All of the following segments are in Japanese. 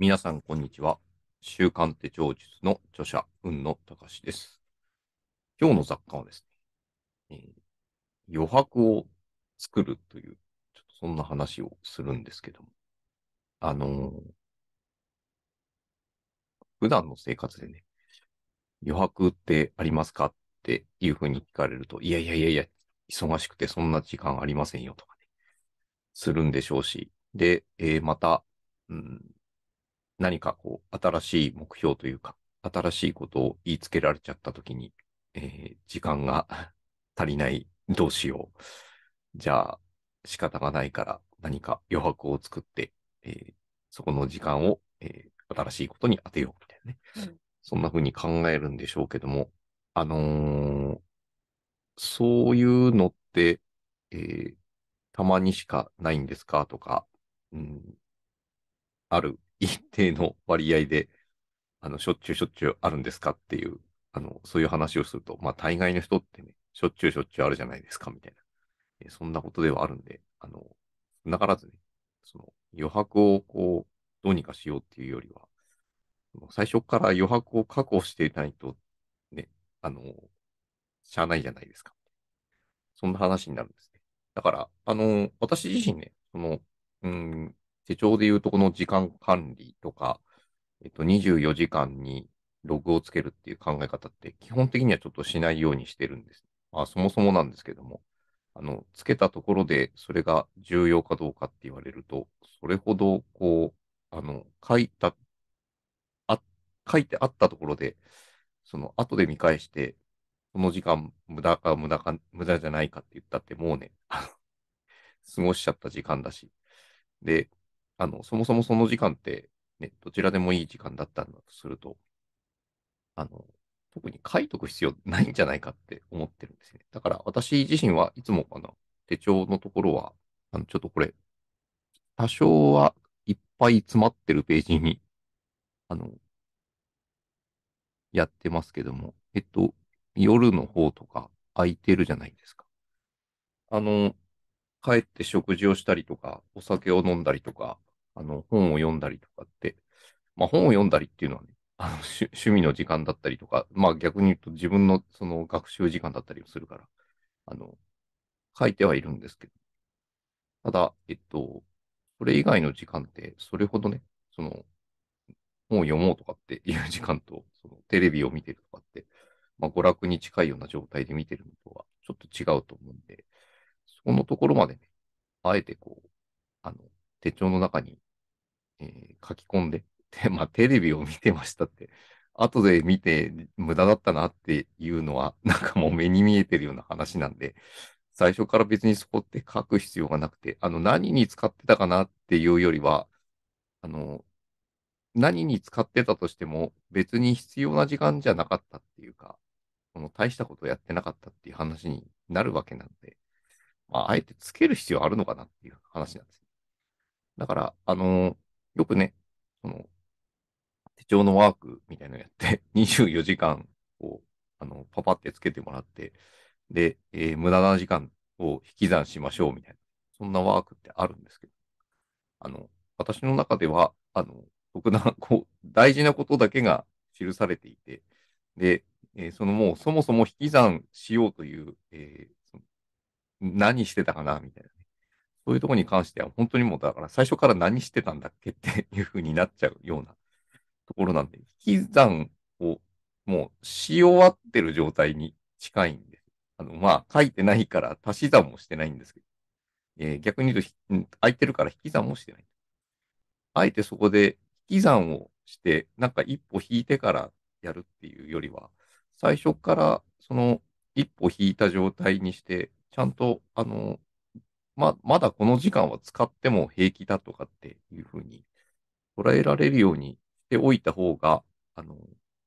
皆さん、こんにちは。週刊手帳術の著者、雲野隆です。今日の雑貨はですね、えー、余白を作るという、ちょっとそんな話をするんですけども、あのー、普段の生活でね、余白ってありますかっていうふうに聞かれると、いやいやいやいや、忙しくてそんな時間ありませんよとかね、するんでしょうし、で、えー、また、うん、何かこう、新しい目標というか、新しいことを言いつけられちゃったときに、えー、時間が 足りない、どうしよう。じゃあ、仕方がないから何か余白を作って、えー、そこの時間を、えー、新しいことに当てようみたいなね。うん、そんな風に考えるんでしょうけども、あのー、そういうのって、えー、たまにしかないんですかとか、うん、ある一定の割合で、あの、しょっちゅうしょっちゅうあるんですかっていう、あの、そういう話をすると、まあ、大概の人ってね、しょっちゅうしょっちゅうあるじゃないですか、みたいな。えそんなことではあるんで、あの、なからずね、その、余白をこう、どうにかしようっていうよりは、最初から余白を確保していないと、ね、あの、しゃあないじゃないですか。そんな話になるんですね。だから、あの、私自身ね、その、うん、手帳で言うとこの時間管理とか、えっと、24時間にログをつけるっていう考え方って基本的にはちょっとしないようにしてるんです。まあ、そもそもなんですけども、あの、つけたところでそれが重要かどうかって言われると、それほど、こう、あの、書いた、あ、書いてあったところで、その後で見返して、この時間無駄か無駄か、無駄じゃないかって言ったってもうね、過ごしちゃった時間だし。で、あの、そもそもその時間って、ね、どちらでもいい時間だったんだとすると、あの、特に書いとく必要ないんじゃないかって思ってるんですね。だから私自身はいつもあの手帳のところは、あのちょっとこれ、多少はいっぱい詰まってるページに、あの、やってますけども、えっと、夜の方とか空いてるじゃないですか。あの、帰って食事をしたりとか、お酒を飲んだりとか、あの、本を読んだりとかって、まあ本を読んだりっていうのはね、あの趣趣味の時間だったりとか、まあ逆に言うと自分のその学習時間だったりもするから、あの、書いてはいるんですけど。ただ、えっと、それ以外の時間って、それほどね、その、本を読もうとかっていう時間と、そのテレビを見てるとかって、まあ、娯楽に近いような状態で見てるのとはちょっと違うと思うんで、そこのところまでね、あえてこう、あの、手帳の中に、えー、書き込んで、でまあ、テレビを見てましたって、後で見て無駄だったなっていうのは、なんかもう目に見えてるような話なんで、最初から別にそこって書く必要がなくて、あの、何に使ってたかなっていうよりは、あの、何に使ってたとしても別に必要な時間じゃなかったっていうか、この大したことやってなかったっていう話になるわけなんで、まあ、あえてつける必要あるのかなっていう話なんです。だから、あのー、よくね、その、手帳のワークみたいなのやって、24 時間を、あの、パパってつけてもらって、で、えー、無駄な時間を引き算しましょうみたいな、そんなワークってあるんですけど、あの、私の中では、あの、特段、こう、大事なことだけが記されていて、で、えー、そのもうそもそも引き算しようという、えー、何してたかなみたいな。そういうところに関しては、本当にもうだから最初から何してたんだっけって いうふうになっちゃうようなところなんで、引き算をもうし終わってる状態に近いんです。あの、まあ、書いてないから足し算もしてないんですけど、えー、逆に言うと、空いてるから引き算もしてない。あえてそこで引き算をして、なんか一歩引いてからやるっていうよりは、最初からその一歩引いた状態にして、ちゃんと、あの、ま、まだこの時間は使っても平気だとかっていうふうに捉えられるようにしておいた方が、あの、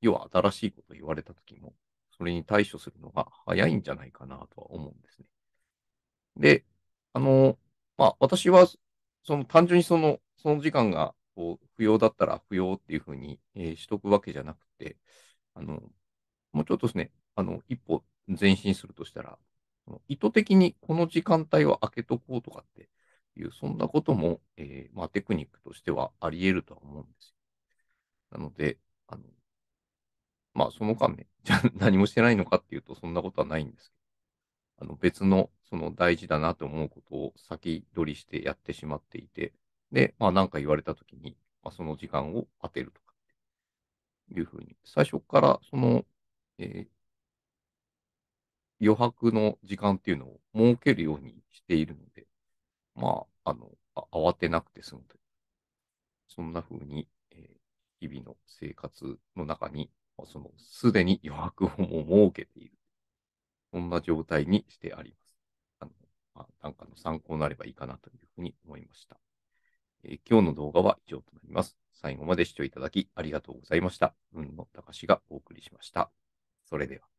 要は新しいこと言われた時も、それに対処するのが早いんじゃないかなとは思うんですね。で、あの、まあ、私は、その単純にその、その時間がこう不要だったら不要っていうふうに、えー、しとくわけじゃなくて、あの、もうちょっとですね、あの、一歩前進するとしたら、意図的にこの時間帯は開けとこうとかっていう、そんなことも、えー、まあ、テクニックとしてはあり得るとは思うんですよ。なので、あの、まあ、その間ね、じゃ何もしてないのかっていうと、そんなことはないんですけど、あの、別の、その大事だなと思うことを先取りしてやってしまっていて、で、まあ、なんか言われたときに、まあ、その時間を当てるとか、いうふうに、最初から、その、えー、余白の時間っていうのを設けるようにしているので、まあ、あの、あ慌てなくて済むという。そんな風に、えー、日々の生活の中に、まあ、その、すでに余白をも設けている。そんな状態にしてあります。あの、まあ、なんかの参考になればいいかなというふうに思いました。えー、今日の動画は以上となります。最後まで視聴いただきありがとうございました。うんのたかしがお送りしました。それでは。